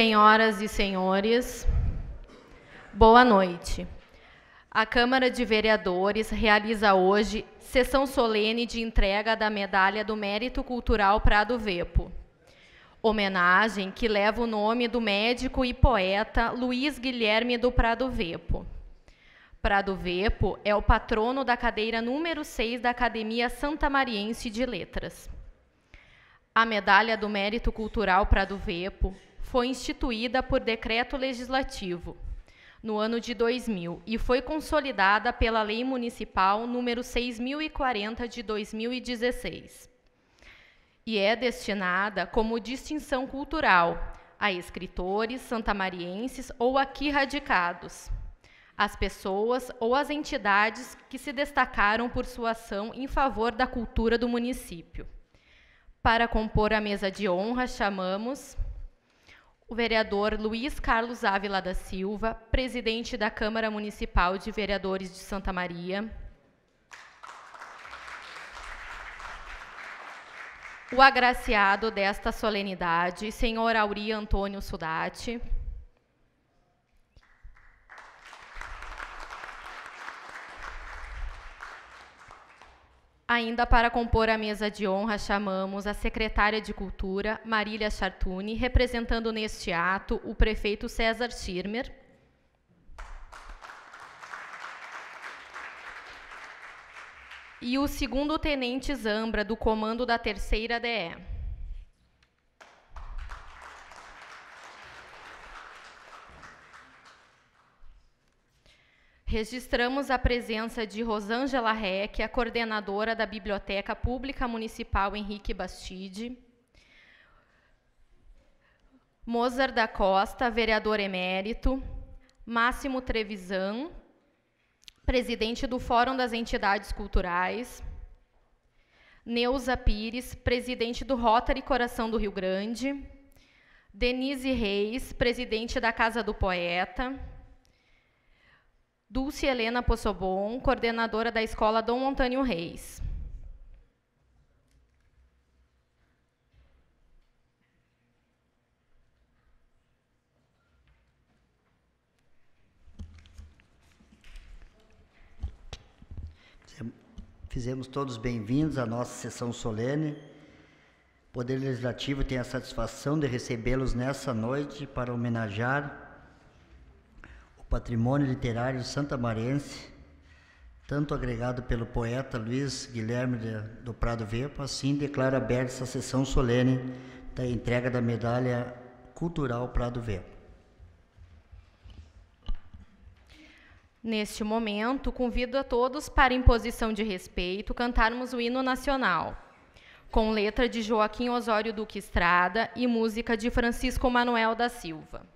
Senhoras e senhores, boa noite. A Câmara de Vereadores realiza hoje sessão solene de entrega da Medalha do Mérito Cultural Prado Vepo. Homenagem que leva o nome do médico e poeta Luiz Guilherme do Prado Vepo. Prado Vepo é o patrono da cadeira número 6 da Academia Santa Mariense de Letras. A Medalha do Mérito Cultural Prado Vepo foi instituída por decreto legislativo no ano de 2000 e foi consolidada pela Lei Municipal número 6040 de 2016. E é destinada como distinção cultural a escritores santamarienses ou aqui radicados, as pessoas ou as entidades que se destacaram por sua ação em favor da cultura do município. Para compor a mesa de honra, chamamos o vereador Luiz Carlos Ávila da Silva, presidente da Câmara Municipal de Vereadores de Santa Maria. O agraciado desta solenidade, senhor Auri Antônio Sudati. Ainda para compor a mesa de honra, chamamos a secretária de Cultura, Marília Chartuni, representando neste ato o prefeito César Schirmer. E o segundo tenente Zambra, do comando da terceira DE. Registramos a presença de Rosângela Reck, a coordenadora da Biblioteca Pública Municipal Henrique Bastide, Mozart da Costa, vereador emérito, Máximo Trevisan, presidente do Fórum das Entidades Culturais, Neuza Pires, presidente do Rotary Coração do Rio Grande, Denise Reis, presidente da Casa do Poeta, Dulce Helena Possobon, coordenadora da Escola Dom Montânio Reis. Fizemos todos bem-vindos à nossa sessão solene. O Poder Legislativo tem a satisfação de recebê-los nessa noite para homenagear patrimônio literário santamarense, tanto agregado pelo poeta Luiz Guilherme de, do Prado Vepo, assim declara aberta essa sessão solene da entrega da medalha cultural Prado Vepo. Neste momento, convido a todos para, em posição de respeito, cantarmos o hino nacional, com letra de Joaquim Osório Duque Estrada e música de Francisco Manuel da Silva.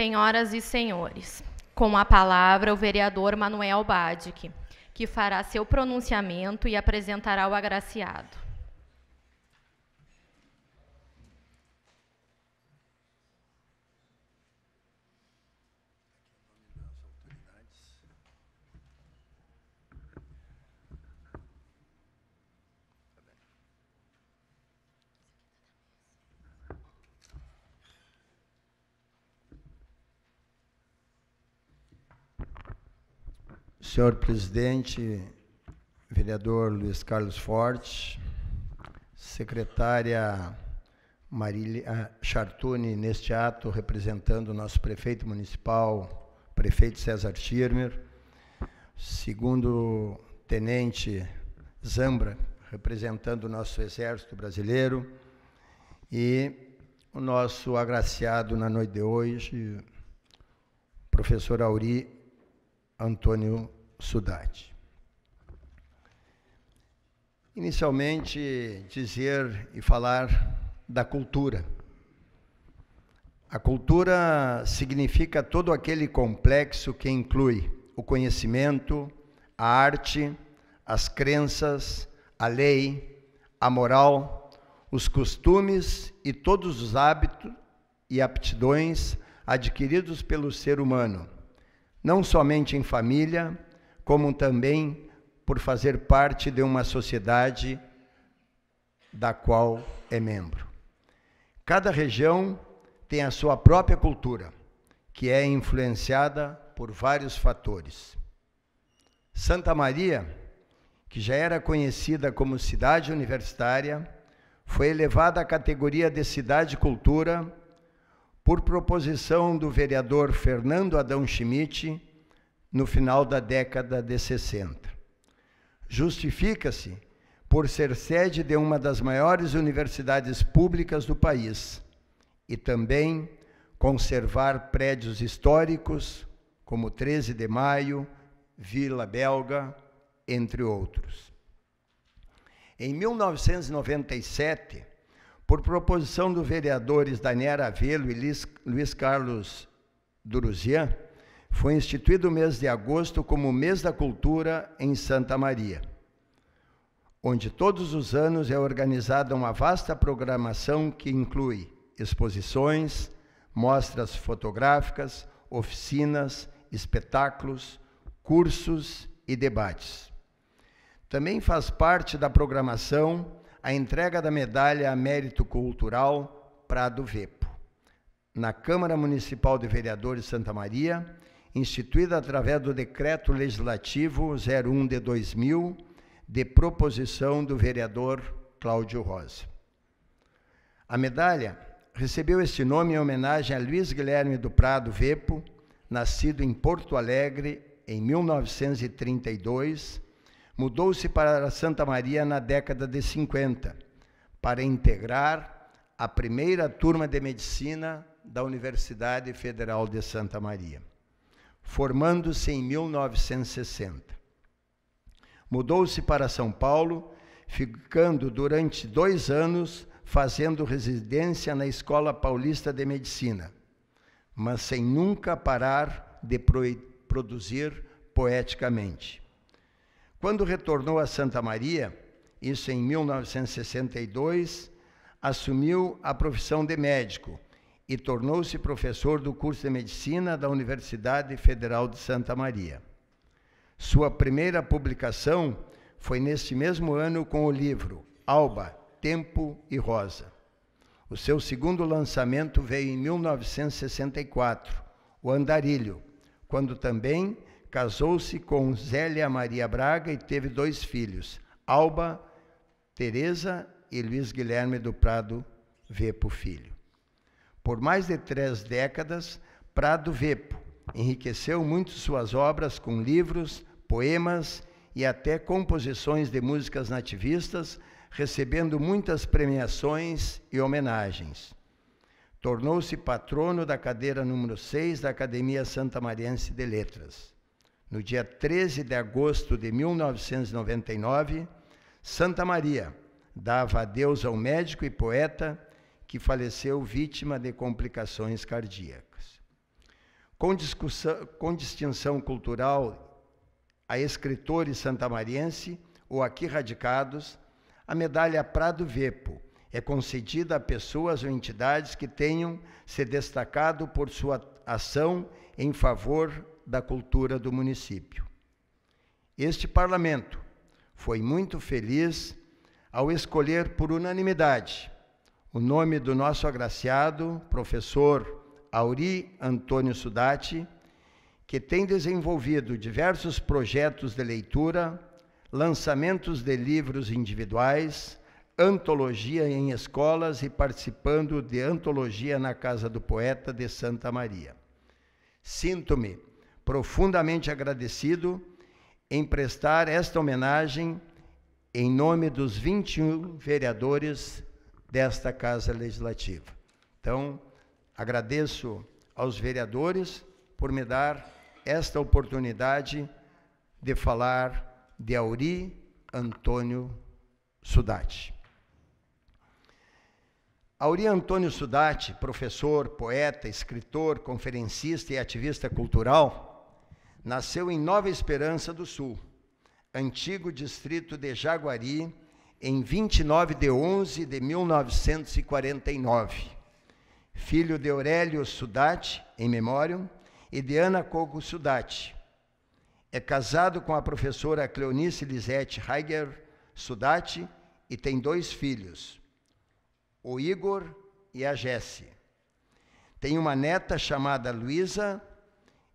Senhoras e senhores, com a palavra o vereador Manuel Badic, que fará seu pronunciamento e apresentará o agraciado. Senhor presidente, vereador Luiz Carlos Forte, secretária Marília ah, Chartuni, neste ato representando o nosso prefeito municipal, prefeito César Schirmer, segundo tenente Zambra, representando o nosso exército brasileiro, e o nosso agraciado na noite de hoje, professor Auri Antônio Sudade. Inicialmente, dizer e falar da cultura. A cultura significa todo aquele complexo que inclui o conhecimento, a arte, as crenças, a lei, a moral, os costumes e todos os hábitos e aptidões adquiridos pelo ser humano, não somente em família, como também por fazer parte de uma sociedade da qual é membro. Cada região tem a sua própria cultura, que é influenciada por vários fatores. Santa Maria, que já era conhecida como cidade universitária, foi elevada à categoria de cidade cultura por proposição do vereador Fernando Adão Schmidt no final da década de 60. Justifica-se por ser sede de uma das maiores universidades públicas do país e também conservar prédios históricos como 13 de Maio, Vila Belga, entre outros. Em 1997, por proposição dos vereadores Daniel Avelo e Luiz Carlos Duruzian, foi instituído o mês de agosto como mês da cultura em Santa Maria, onde todos os anos é organizada uma vasta programação que inclui exposições, mostras fotográficas, oficinas, espetáculos, cursos e debates. Também faz parte da programação a entrega da medalha a mérito cultural Prado Vepo, na Câmara Municipal de Vereadores Santa Maria, instituída através do Decreto Legislativo 01 de 2000, de proposição do vereador Cláudio Rosa. A medalha recebeu esse nome em homenagem a Luiz Guilherme do Prado Vepo, nascido em Porto Alegre em 1932, mudou-se para Santa Maria na década de 50, para integrar a primeira turma de medicina da Universidade Federal de Santa Maria formando-se em 1960. Mudou-se para São Paulo, ficando durante dois anos fazendo residência na Escola Paulista de Medicina, mas sem nunca parar de produzir poeticamente. Quando retornou a Santa Maria, isso em 1962, assumiu a profissão de médico e tornou-se professor do curso de medicina da Universidade Federal de Santa Maria. Sua primeira publicação foi neste mesmo ano com o livro Alba, Tempo e Rosa. O seu segundo lançamento veio em 1964, O Andarilho, quando também casou-se com Zélia Maria Braga e teve dois filhos, Alba Teresa e Luiz Guilherme do Prado Vepo Filho. Por mais de três décadas, Prado Vepo enriqueceu muito suas obras com livros, poemas e até composições de músicas nativistas, recebendo muitas premiações e homenagens. Tornou-se patrono da cadeira número 6 da Academia Santa Mariense de Letras. No dia 13 de agosto de 1999, Santa Maria dava adeus ao médico e poeta que faleceu vítima de complicações cardíacas. Com, com distinção cultural a escritores santamariense ou aqui radicados, a medalha Prado Vepo é concedida a pessoas ou entidades que tenham se destacado por sua ação em favor da cultura do município. Este parlamento foi muito feliz ao escolher por unanimidade o nome do nosso agraciado, professor Auri Antônio Sudati, que tem desenvolvido diversos projetos de leitura, lançamentos de livros individuais, antologia em escolas e participando de antologia na Casa do Poeta de Santa Maria. Sinto-me profundamente agradecido em prestar esta homenagem em nome dos 21 vereadores desta Casa Legislativa. Então, agradeço aos vereadores por me dar esta oportunidade de falar de Auri Antônio Sudati. Auri Antônio Sudati, professor, poeta, escritor, conferencista e ativista cultural, nasceu em Nova Esperança do Sul, antigo distrito de Jaguari, em 29 de 11 de 1949. Filho de Aurélio Sudati, em memória, e de Ana Coco Sudati. É casado com a professora Cleonice Lisette Heiger Sudati e tem dois filhos, o Igor e a Jesse. Tem uma neta chamada Luísa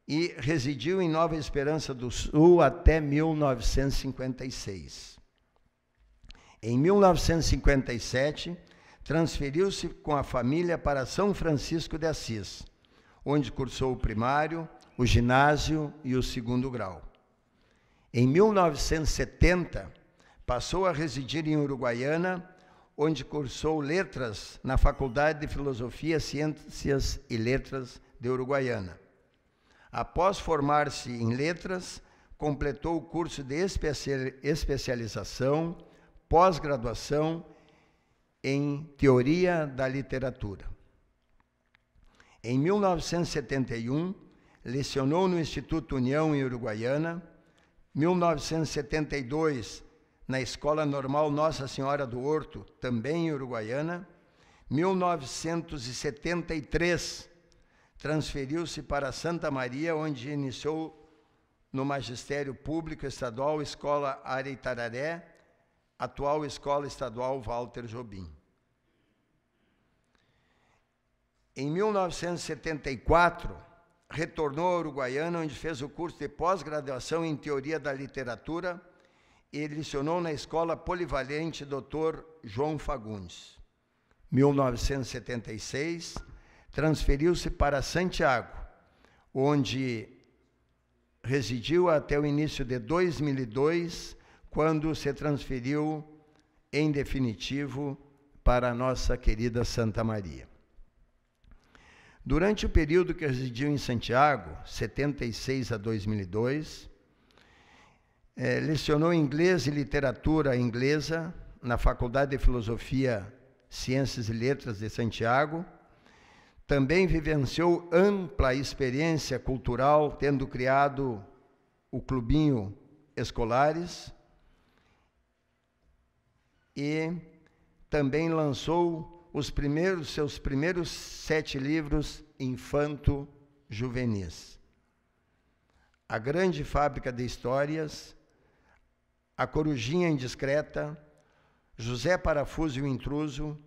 e residiu em Nova Esperança do Sul até 1956. Em 1957, transferiu-se com a família para São Francisco de Assis, onde cursou o primário, o ginásio e o segundo grau. Em 1970, passou a residir em Uruguaiana, onde cursou letras na Faculdade de Filosofia, Ciências e Letras de Uruguaiana. Após formar-se em letras, completou o curso de especialização pós-graduação em Teoria da Literatura. Em 1971, lecionou no Instituto União em Uruguaiana, 1972 na Escola Normal Nossa Senhora do Horto, também em Uruguaiana, 1973 transferiu-se para Santa Maria, onde iniciou no Magistério Público Estadual Escola Areitararé, atual Escola Estadual Walter Jobim. Em 1974, retornou à Uruguaiana, onde fez o curso de pós-graduação em Teoria da Literatura e lecionou na Escola Polivalente Dr. João Fagundes. 1976, transferiu-se para Santiago, onde residiu até o início de 2002 quando se transferiu, em definitivo, para a nossa querida Santa Maria. Durante o período que residiu em Santiago, 76 a 2002, é, eh, lecionou inglês e literatura inglesa na Faculdade de Filosofia, Ciências e Letras de Santiago. Também vivenciou ampla experiência cultural, tendo criado o Clubinho Escolares e também lançou os primeiros seus primeiros sete livros infanto juvenis. A grande fábrica de histórias, A Corujinha Indiscreta, José Parafuso e o Intruso,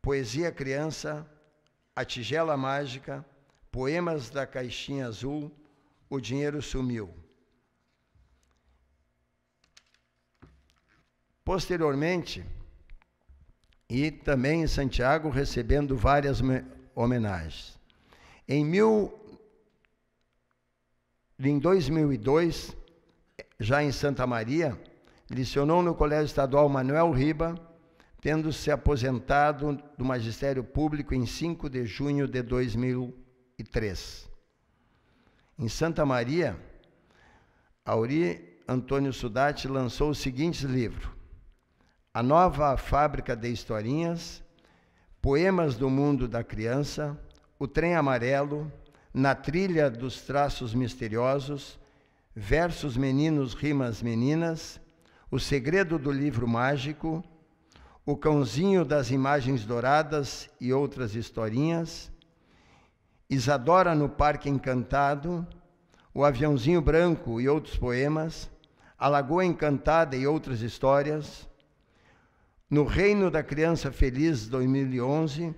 Poesia Criança, A Tigela Mágica, Poemas da Caixinha Azul, O Dinheiro Sumiu. Posteriormente, e também em Santiago, recebendo várias homenagens. Em, mil, em 2002, já em Santa Maria, licionou no Colégio Estadual Manuel Riba, tendo se aposentado do Magistério Público em 5 de junho de 2003. Em Santa Maria, Auri Antônio Sudati lançou o seguinte livro: a nova fábrica de historinhas, poemas do mundo da criança, o trem amarelo, na trilha dos traços misteriosos, versos meninos, rimas meninas, o segredo do livro mágico, o cãozinho das imagens douradas e outras historinhas, Isadora no Parque Encantado, o aviãozinho branco e outros poemas, a Lagoa Encantada e outras histórias no Reino da Criança Feliz 2011,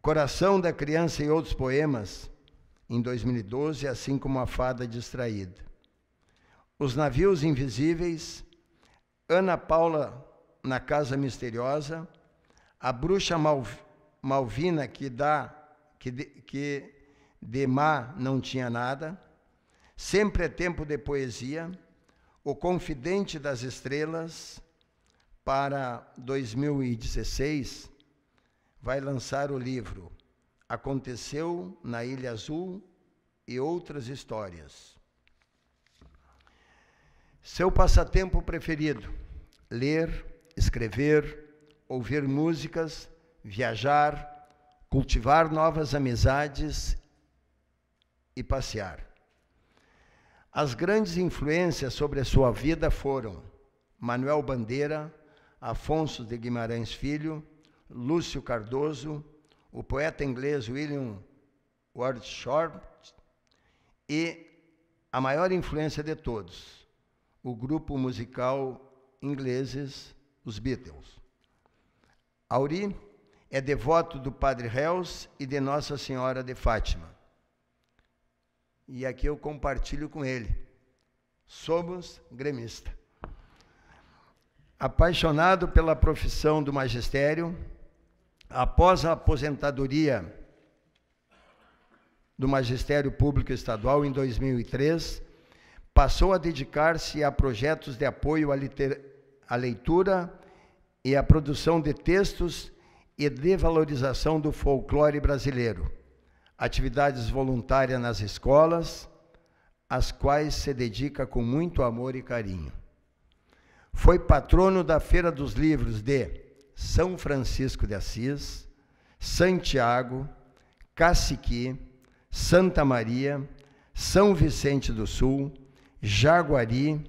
Coração da Criança e outros poemas em 2012, assim como A Fada Distraída. Os Navios Invisíveis, Ana Paula na Casa Misteriosa, A Bruxa Malvina que dá que de, que de má não tinha nada, Sempre é tempo de poesia, O Confidente das Estrelas, para 2016, vai lançar o livro Aconteceu na Ilha Azul e Outras Histórias. Seu passatempo preferido: ler, escrever, ouvir músicas, viajar, cultivar novas amizades e passear. As grandes influências sobre a sua vida foram Manuel Bandeira, Afonso de Guimarães Filho, Lúcio Cardoso, o poeta inglês William Wordsworth e a maior influência de todos, o grupo musical ingleses, os Beatles. Auri é devoto do Padre Hells e de Nossa Senhora de Fátima. E aqui eu compartilho com ele. Somos gremista apaixonado pela profissão do magistério, após a aposentadoria do Magistério Público Estadual em 2003, passou a dedicar-se a projetos de apoio à, à leitura e à produção de textos e de valorização do folclore brasileiro, atividades voluntárias nas escolas, às quais se dedica com muito amor e carinho. Foi patrono da Feira dos Livros de São Francisco de Assis, Santiago, Caciqui, Santa Maria, São Vicente do Sul, Jaguari,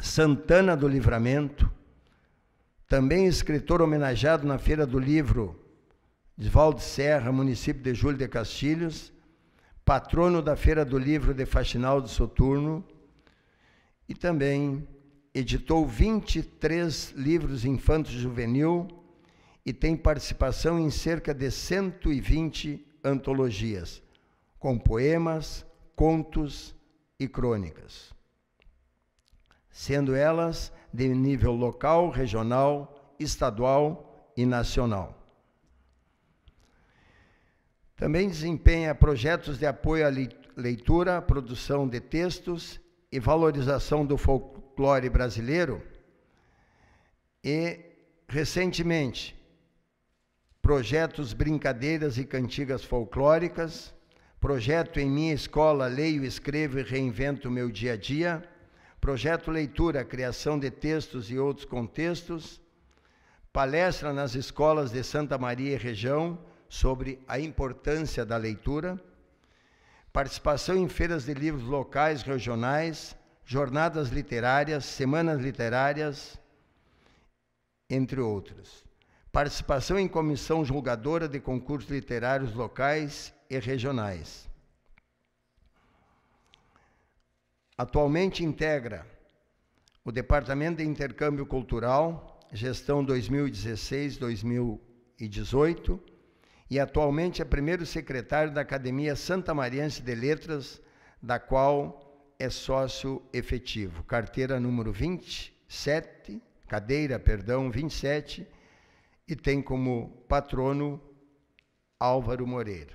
Santana do Livramento, também escritor homenageado na Feira do Livro de Valde Serra, município de Júlio de Castilhos, patrono da Feira do Livro de Faxinal de Soturno e também editou 23 livros infanto-juvenil e tem participação em cerca de 120 antologias, com poemas, contos e crônicas, sendo elas de nível local, regional, estadual e nacional. Também desempenha projetos de apoio à leitura, produção de textos e valorização do folclore folclore brasileiro e, recentemente, projetos Brincadeiras e Cantigas Folclóricas, projeto Em Minha Escola Leio, Escrevo e Reinvento Meu Dia a Dia, projeto Leitura, Criação de Textos e Outros Contextos, palestra nas escolas de Santa Maria e região sobre a importância da leitura, participação em feiras de livros locais, regionais, jornadas literárias, semanas literárias, entre outros. Participação em comissão julgadora de concursos literários locais e regionais. Atualmente integra o Departamento de Intercâmbio Cultural, gestão 2016-2018, e atualmente é primeiro secretário da Academia Santa Mariense de Letras, da qual é sócio efetivo. Carteira número 27, cadeira, perdão, 27, e tem como patrono Álvaro Moreira.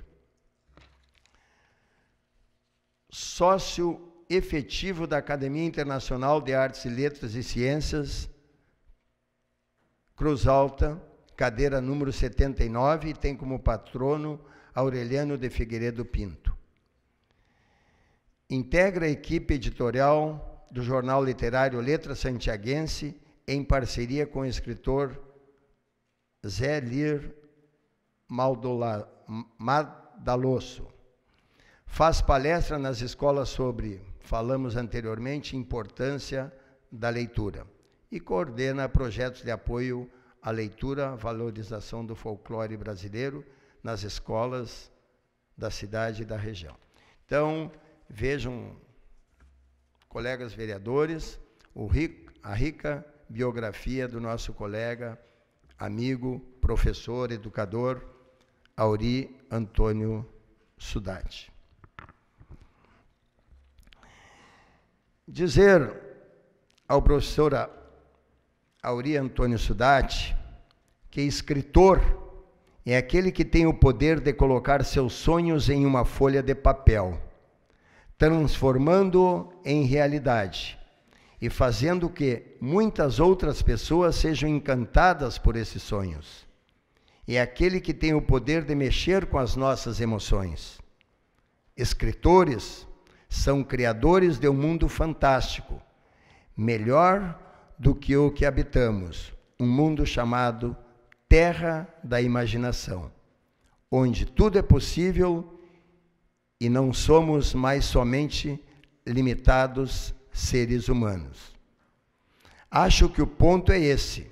Sócio efetivo da Academia Internacional de Artes Letras e Ciências, Cruz Alta, cadeira número 79, e tem como patrono Aureliano de Figueiredo Pinto integra a equipe editorial do jornal literário Letra Santiaguense, em parceria com o escritor Zé Lir Maldola, Faz palestra nas escolas sobre, falamos anteriormente, importância da leitura e coordena projetos de apoio à leitura, valorização do folclore brasileiro nas escolas da cidade e da região. Então, Vejam, colegas vereadores, rico, a rica biografia do nosso colega, amigo, professor, educador, Auri Antônio Sudati. Dizer ao professor Auri Antônio Sudati que escritor é aquele que tem o poder de colocar seus sonhos em uma folha de papel transformando em realidade e fazendo que muitas outras pessoas sejam encantadas por esses sonhos. É aquele que tem o poder de mexer com as nossas emoções. Escritores são criadores de um mundo fantástico, melhor do que o que habitamos, um mundo chamado Terra da Imaginação, onde tudo é possível e não somos mais somente limitados seres humanos. Acho que o ponto é esse: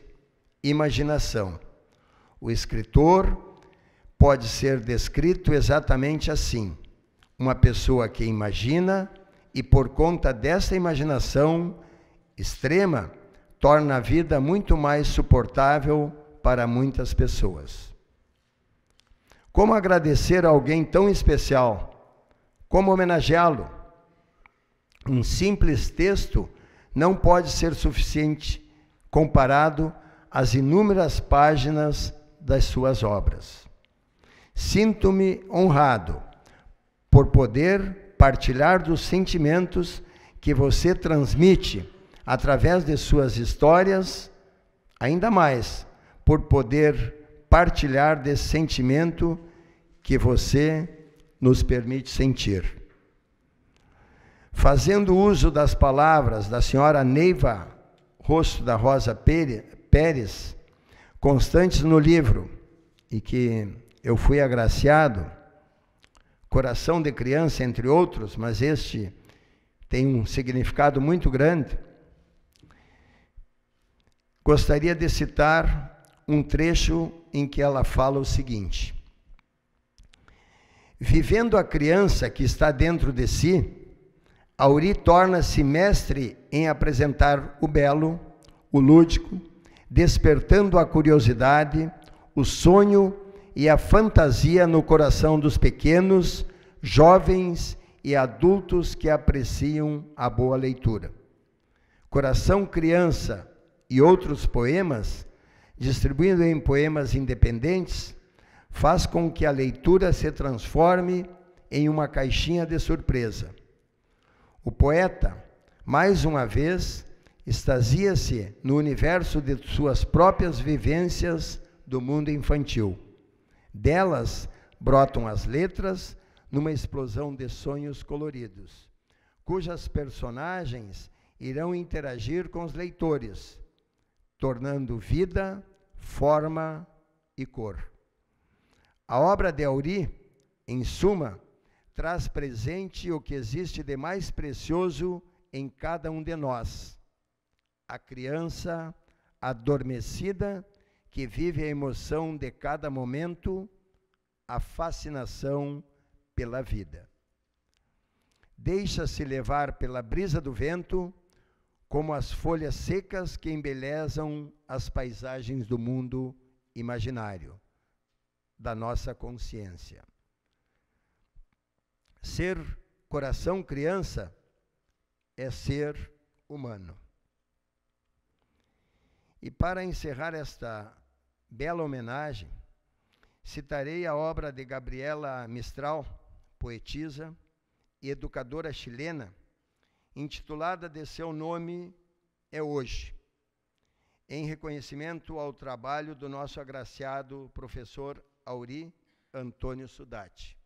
imaginação. O escritor pode ser descrito exatamente assim: uma pessoa que imagina e, por conta dessa imaginação extrema, torna a vida muito mais suportável para muitas pessoas. Como agradecer a alguém tão especial como homenageá-lo? Um simples texto não pode ser suficiente comparado às inúmeras páginas das suas obras. Sinto-me honrado por poder partilhar dos sentimentos que você transmite através de suas histórias, ainda mais por poder partilhar desse sentimento que você nos permite sentir. Fazendo uso das palavras da senhora Neiva Rosto da Rosa Pérez, constantes no livro, e que eu fui agraciado, Coração de Criança, entre outros, mas este tem um significado muito grande. Gostaria de citar um trecho em que ela fala o seguinte: Vivendo a criança que está dentro de si, Auri torna-se mestre em apresentar o belo, o lúdico, despertando a curiosidade, o sonho e a fantasia no coração dos pequenos, jovens e adultos que apreciam a boa leitura. Coração Criança e outros poemas, distribuindo em poemas independentes, faz com que a leitura se transforme em uma caixinha de surpresa. O poeta, mais uma vez, extasia-se no universo de suas próprias vivências do mundo infantil. Delas brotam as letras numa explosão de sonhos coloridos, cujas personagens irão interagir com os leitores, tornando vida, forma e cor. A obra de Auri, em suma, traz presente o que existe de mais precioso em cada um de nós: a criança adormecida que vive a emoção de cada momento, a fascinação pela vida. Deixa-se levar pela brisa do vento, como as folhas secas que embelezam as paisagens do mundo imaginário da nossa consciência. Ser coração criança é ser humano. E para encerrar esta bela homenagem, citarei a obra de Gabriela Mistral, poetisa e educadora chilena, intitulada de seu nome É Hoje, em reconhecimento ao trabalho do nosso agraciado professor Auri Antônio Sudati.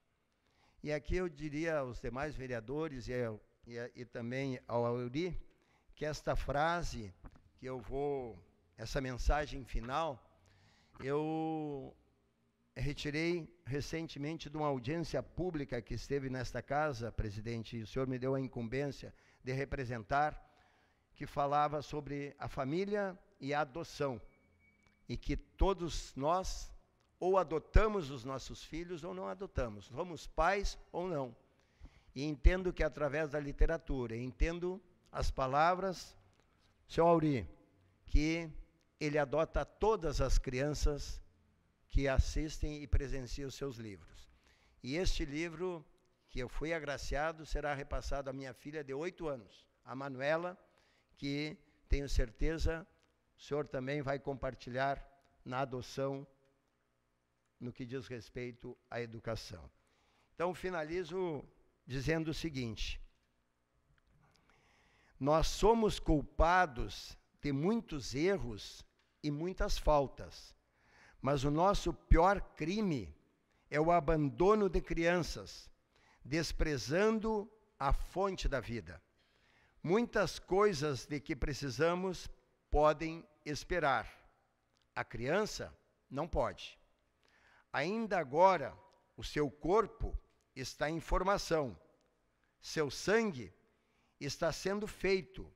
E aqui eu diria aos demais vereadores e, eu, e, e também ao Auri que esta frase que eu vou, essa mensagem final, eu retirei recentemente de uma audiência pública que esteve nesta casa, presidente, e o senhor me deu a incumbência de representar, que falava sobre a família e a adoção. E que todos nós ou adotamos os nossos filhos ou não adotamos, somos pais ou não. E entendo que através da literatura, entendo as palavras, seu Auri, que ele adota todas as crianças que assistem e presenciam os seus livros. E este livro que eu fui agraciado será repassado à minha filha de oito anos, a Manuela, que tenho certeza o senhor também vai compartilhar na adoção no que diz respeito à educação. Então, finalizo dizendo o seguinte: nós somos culpados de muitos erros e muitas faltas, mas o nosso pior crime é o abandono de crianças, desprezando a fonte da vida. Muitas coisas de que precisamos podem esperar. A criança não pode. Ainda agora, o seu corpo está em formação, seu sangue está sendo feito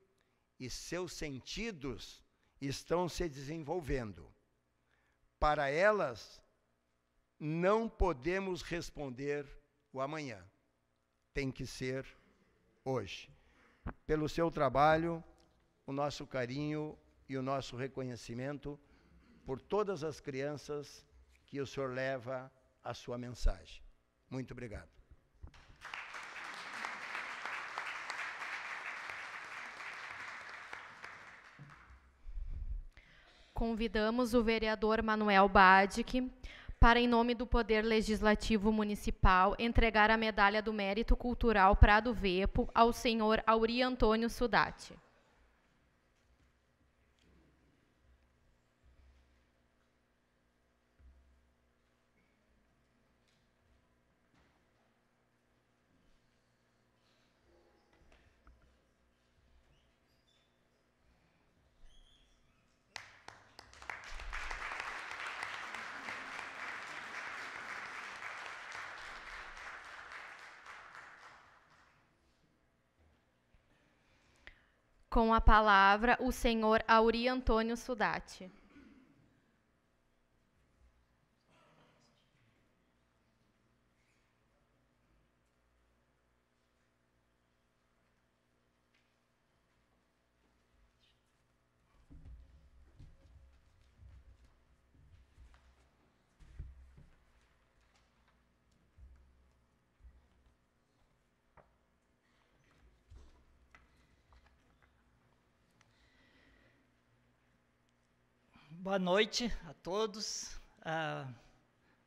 e seus sentidos estão se desenvolvendo. Para elas, não podemos responder o amanhã. Tem que ser hoje. Pelo seu trabalho, o nosso carinho e o nosso reconhecimento por todas as crianças que o senhor leva a sua mensagem. Muito obrigado. Convidamos o vereador Manuel Badic para, em nome do Poder Legislativo Municipal, entregar a Medalha do Mérito Cultural Prado Vepo ao senhor Auri Antônio Sudati. Com a palavra, o senhor Auri Antônio Sudati. Boa noite a todos. Ah,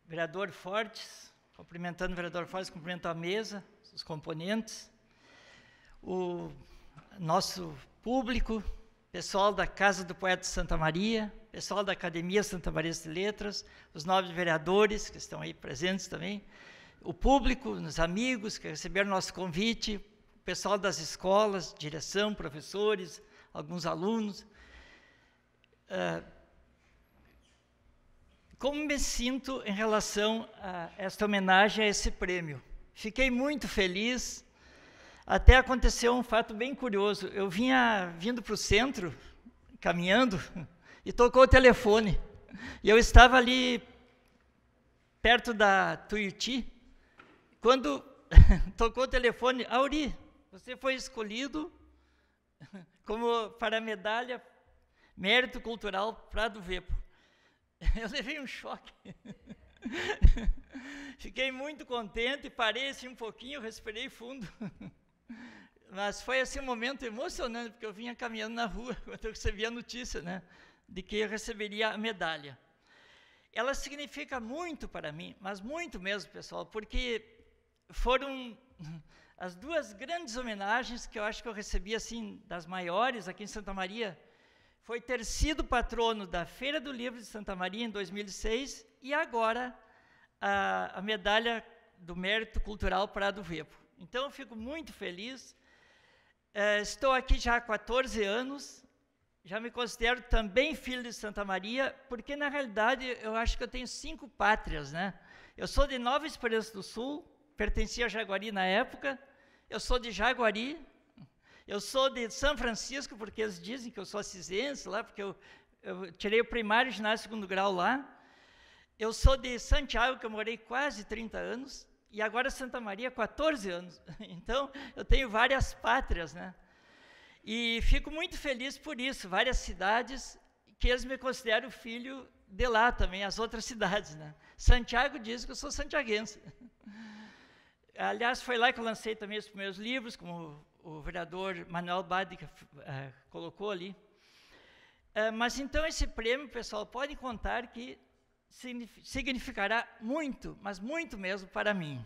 vereador Fortes, cumprimentando o vereador Fortes, cumprimento a mesa, os componentes, o nosso público, pessoal da Casa do Poeta Santa Maria, pessoal da Academia Santa Maria de Letras, os nove vereadores que estão aí presentes também, o público, os amigos que receberam nosso convite, o pessoal das escolas, direção, professores, alguns alunos. Uh, como me sinto em relação a esta homenagem, a esse prêmio. Fiquei muito feliz. Até aconteceu um fato bem curioso. Eu vinha vindo para o centro, caminhando, e tocou o telefone. E eu estava ali perto da Tuiuti, quando tocou o telefone, Auri, você foi escolhido como para a medalha Mérito Cultural Prado Vepo. Eu levei um choque. Fiquei muito contente, parei assim um pouquinho, respirei fundo. Mas foi assim um momento emocionante, porque eu vinha caminhando na rua quando eu recebi a notícia, né, de que eu receberia a medalha. Ela significa muito para mim, mas muito mesmo, pessoal, porque foram as duas grandes homenagens que eu acho que eu recebi assim das maiores aqui em Santa Maria foi ter sido patrono da Feira do Livro de Santa Maria em 2006 e agora a, a medalha do mérito cultural para do Vepo. Então, eu fico muito feliz. É, estou aqui já há 14 anos, já me considero também filho de Santa Maria, porque na realidade eu acho que eu tenho cinco pátrias, né? Eu sou de Nova Esperança do Sul, pertencia a Jaguari na época, eu sou de Jaguari, eu sou de São Francisco, porque eles dizem que eu sou cisense lá, porque eu, eu tirei o primário, ginásio segundo grau lá. Eu sou de Santiago, que eu morei quase 30 anos, e agora Santa Maria, 14 anos. Então, eu tenho várias pátrias, né? E fico muito feliz por isso, várias cidades que eles me consideram filho de lá também, as outras cidades, né? Santiago diz que eu sou santiaguense. Aliás, foi lá que eu lancei também os primeiros livros, como o vereador Manuel Badica uh, eh, colocou ali. Uh, mas então esse prêmio, pessoal, pode contar que significará muito, mas muito mesmo para mim.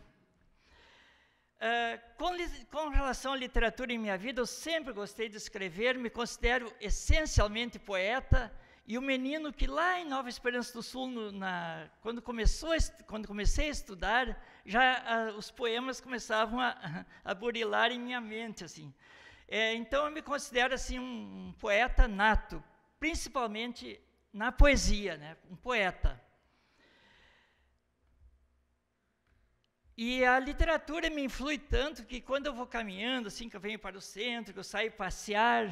Uh, com, com, relação à literatura em minha vida, eu sempre gostei de escrever, me considero essencialmente poeta e o menino que lá em Nova Esperança do Sul, no, na, quando, começou quando comecei a estudar, já a, ah, os poemas começavam a, a burilar em minha mente. assim. É, então, eu me considero assim um, um poeta nato, principalmente na poesia, né? um poeta. E a literatura me influi tanto que quando eu vou caminhando, assim, que eu venho para o centro, que eu saio passear,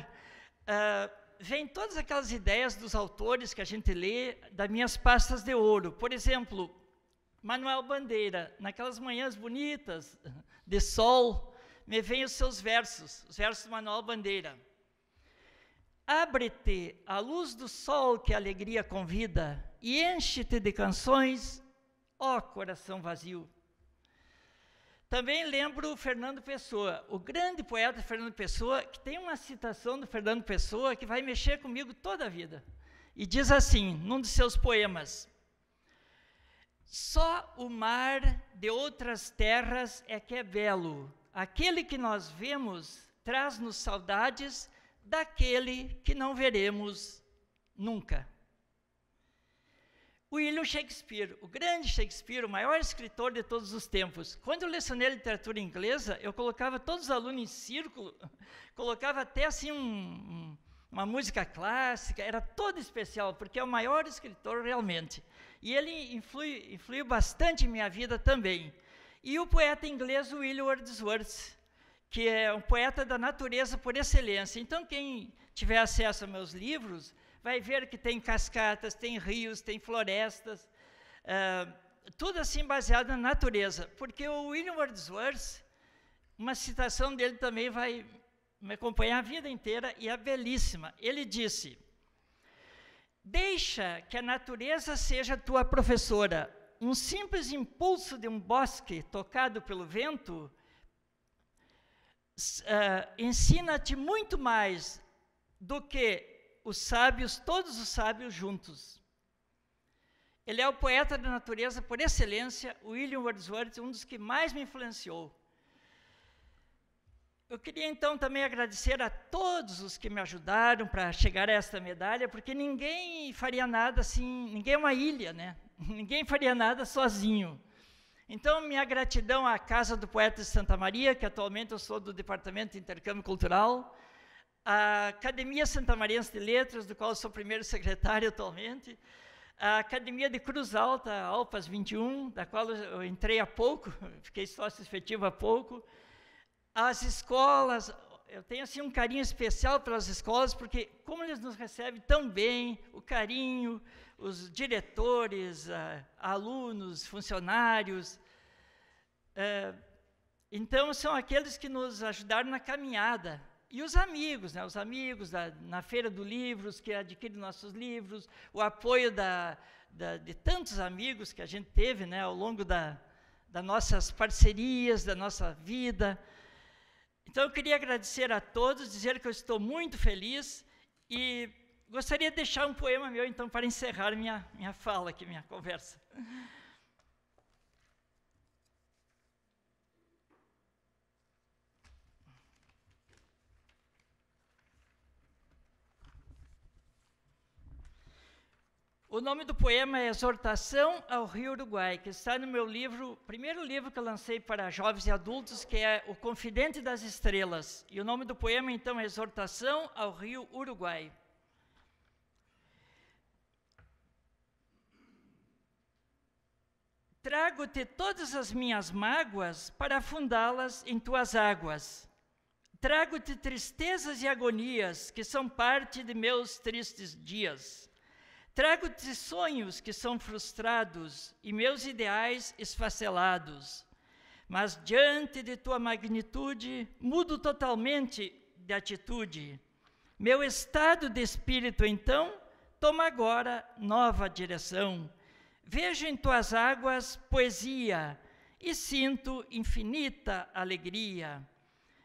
uh, vem todas aquelas ideias dos autores que a gente lê das minhas pastas de ouro. Por exemplo, Manuel Bandeira, naquelas manhãs bonitas de sol, me vêm os seus versos, os versos de Manuel Bandeira. Abre-te à luz do sol que a alegria convida e enche-te de canções, ó coração vazio. Também lembro Fernando Pessoa, o grande poeta Fernando Pessoa, que tem uma citação do Fernando Pessoa que vai mexer comigo toda a vida. E diz assim, num de seus poemas: Só o mar de outras terras é que é belo. Aquele que nós vemos traz-nos saudades daquele que não veremos nunca. William Shakespeare, o grande Shakespeare, o maior escritor de todos os tempos. Quando eu lecionei literatura inglesa, eu colocava todos os alunos em círculo, colocava até assim um, uma música clássica, era todo especial, porque é o maior escritor realmente. E ele influi, influiu bastante em minha vida também. E o poeta inglês William Wordsworth, que é um poeta da natureza por excelência. Então, quem tiver acesso aos meus livros, vai ver que tem cascatas, tem rios, tem florestas, uh, tudo assim baseado na natureza. Porque o William Wordsworth, uma citação dele também vai me acompanhar a vida inteira e é belíssima. Ele disse: Deixa que a natureza seja tua professora. Um simples impulso de um bosque tocado pelo vento uh, ensina-te muito mais do que os sábios, todos os sábios juntos. Ele é o poeta da natureza por excelência, William Wordsworth, um dos que mais me influenciou. Eu queria então também agradecer a todos os que me ajudaram para chegar a esta medalha, porque ninguém faria nada assim, ninguém é uma ilha, né? Ninguém faria nada sozinho. Então, minha gratidão à Casa do Poeta de Santa Maria, que atualmente eu sou do Departamento de Intercâmbio Cultural, a Academia Santa Maria de Letras, do qual sou primeiro secretário atualmente, a Academia de Cruz Alta, Alpas 21, da qual eu entrei há pouco, fiquei sócio efetivo há pouco, as escolas, eu tenho assim um carinho especial pelas escolas, porque como eles nos recebem tão bem, o carinho, os diretores, alunos, funcionários. Eh, então, são aqueles que nos ajudaram na caminhada. E os amigos, né? os amigos da, na Feira do Livros, que adquirem nossos livros, o apoio da, da, de tantos amigos que a gente teve né? ao longo das nossas parcerias, da nossa vida. Então, eu queria agradecer a todos, dizer que eu estou muito feliz e gostaria de deixar um poema meu, então, para encerrar minha, minha fala aqui, minha conversa. O nome do poema é Exortação ao Rio Uruguai, que está no meu livro, primeiro livro que eu lancei para jovens e adultos, que é O Confidente das Estrelas. E o nome do poema, então, é Exortação ao Rio Uruguai. Trago-te todas as minhas mágoas para afundá-las em tuas águas. Trago-te tristezas e agonias que são parte de meus tristes dias Trago-te sonhos que são frustrados e meus ideais esfacelados. Mas diante de tua magnitude, mudo totalmente de atitude. Meu estado de espírito, então, toma agora nova direção. Vejo em tuas águas poesia e sinto infinita alegria.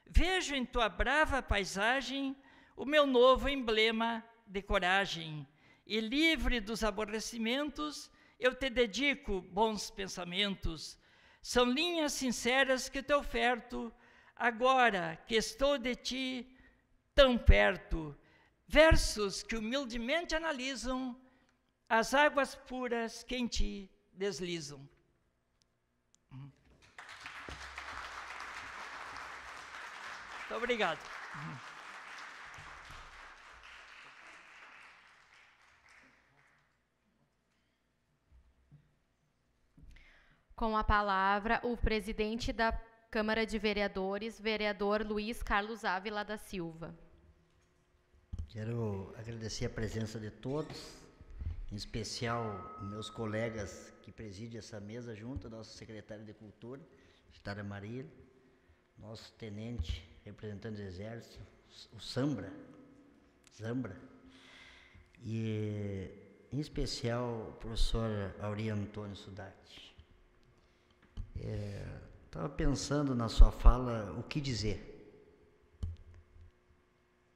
Vejo em tua brava paisagem o meu novo emblema de coragem e livre dos aborrecimentos, eu te dedico bons pensamentos. São linhas sinceras que te oferto, agora que estou de ti tão perto. Versos que humildemente analisam as águas puras que em ti deslizam. Hum. Muito obrigado. Hum. Com a palavra, o presidente da Câmara de Vereadores, vereador Luiz Carlos Ávila da Silva. Quero agradecer a presença de todos, em especial meus colegas que presidem essa mesa junto, nosso secretário de Cultura, Estara Maria, nosso tenente, representante do Exército, o Sambra, Zambra, e em especial o professor Aurélio Antônio Sudati. Estava é, pensando na sua fala o que dizer.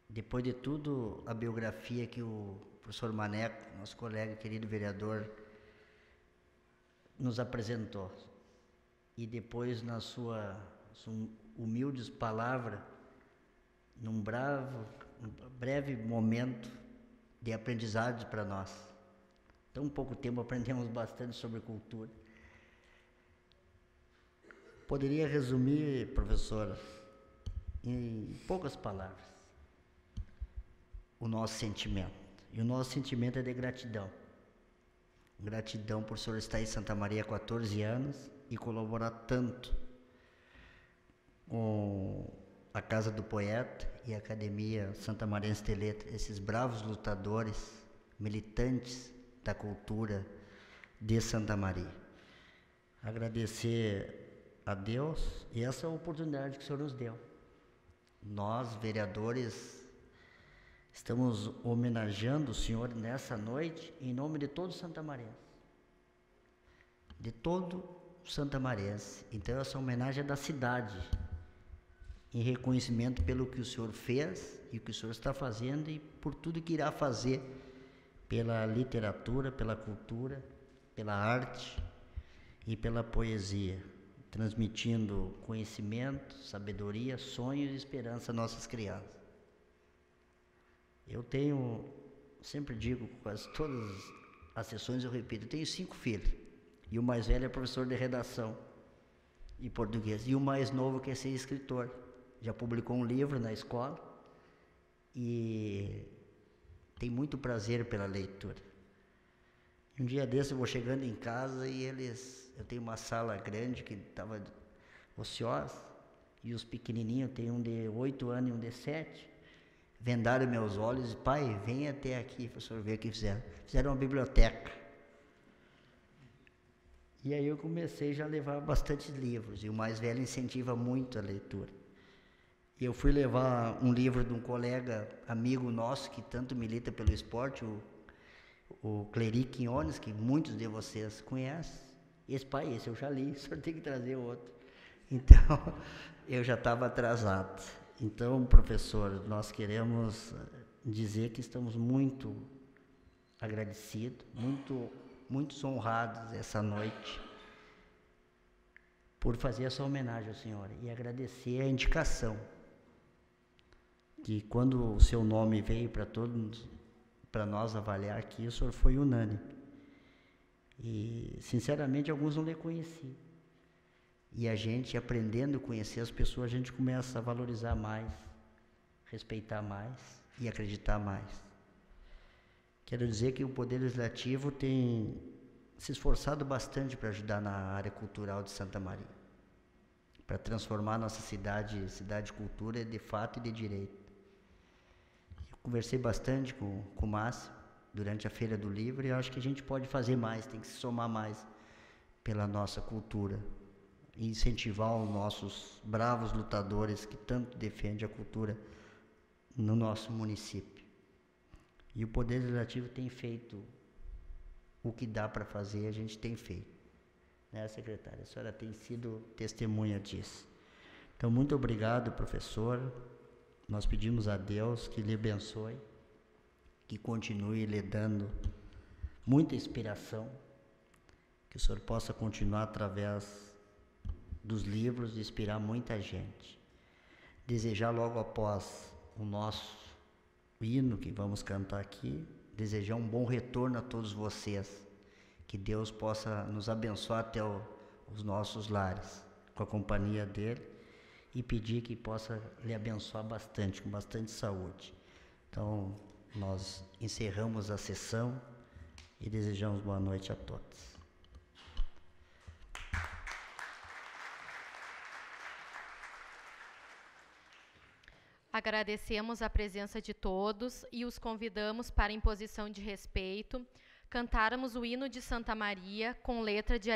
Depois de tudo, a biografia que o professor Maneco, nosso colega querido vereador, nos apresentou. E depois, na sua, sua humildes palavra, num bravo, um breve momento de aprendizado para nós. Tão pouco tempo aprendemos bastante sobre cultura poderia resumir, professora, em poucas palavras, o nosso sentimento. E o nosso sentimento é de gratidão. Gratidão por o senhor estar em Santa Maria há 14 anos e colaborar tanto com a Casa do Poeta e a Academia Santa Maria Esteleta, esses bravos lutadores, militantes da cultura de Santa Maria. Agradecer a Deus e essa é oportunidade que o Senhor nos deu. Nós, vereadores, estamos homenageando o Senhor nessa noite em nome de todo Santa Maria. De todo Santa Maria. Então, essa homenagem é da cidade, em reconhecimento pelo que o Senhor fez e o que o Senhor está fazendo e por tudo que irá fazer pela literatura, pela cultura, pela arte e pela poesia transmitindo conhecimento, sabedoria, sonhos e esperança às nossas crianças. Eu tenho, sempre digo, quase todas as sessões eu repito, eu tenho cinco filhos. E o mais velho é professor de redação e português. E o mais novo quer é ser escritor. Já publicou um livro na escola e tem muito prazer pela leitura. Um dia desse eu vou chegando em casa e eles. Eu tenho uma sala grande que estava ociosa, e os pequenininhos, tem um de 8 anos e um de 7. Vendaram meus olhos e, pai, vem até aqui, professor, ver o que fizeram. Fizeram uma biblioteca. E aí eu comecei já a levar bastante livros, e o mais velho incentiva muito a leitura. E eu fui levar um livro de um colega, amigo nosso, que tanto milita pelo esporte, o o Cleric Quinones, que muitos de vocês conhecem. Esse pai, esse eu já li, o senhor tem que trazer outro. Então, eu já estava atrasado. Então, professor, nós queremos eh, dizer que estamos muito agradecidos, muito, muito honrados essa noite por fazer essa homenagem ao senhor e agradecer a indicação que quando o seu nome veio para todos para nós avaliar aqui, o senhor foi unânime. E, sinceramente, alguns não lhe conheci. E a gente, aprendendo a conhecer as pessoas, a gente começa a valorizar mais, respeitar mais e acreditar mais. Quero dizer que o Poder Legislativo tem se esforçado bastante para ajudar na área cultural de Santa Maria, para transformar nossa cidade, cidade de cultura, de fato e de direito conversei bastante com, com o Márcio durante a Feira do Livro e acho que a gente pode fazer mais, tem que se somar mais pela nossa cultura e incentivar os nossos bravos lutadores que tanto defendem a cultura no nosso município. E o Poder Legislativo tem feito o que dá para fazer, a gente tem feito. Né, secretária? A senhora tem sido testemunha disso. Então, muito obrigado, professor. Nós pedimos a Deus que lhe abençoe, que continue lhe dando muita inspiração, que o Senhor possa continuar através dos livros e inspirar muita gente. Desejar logo após o nosso hino que vamos cantar aqui, desejar um bom retorno a todos vocês. Que Deus possa nos abençoar até o, os nossos lares, com a companhia dele e pedir que possa lhe abençoar bastante, com bastante saúde. Então, nós encerramos a sessão e desejamos boa noite a todos. Agradecemos a presença de todos e os convidamos para imposição de respeito cantáramos o hino de Santa Maria com letra de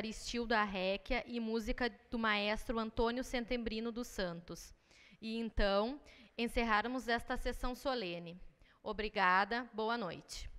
da Réquia e música do maestro Antônio Setembrino dos Santos. E então, encerrarmos esta sessão solene. Obrigada, boa noite.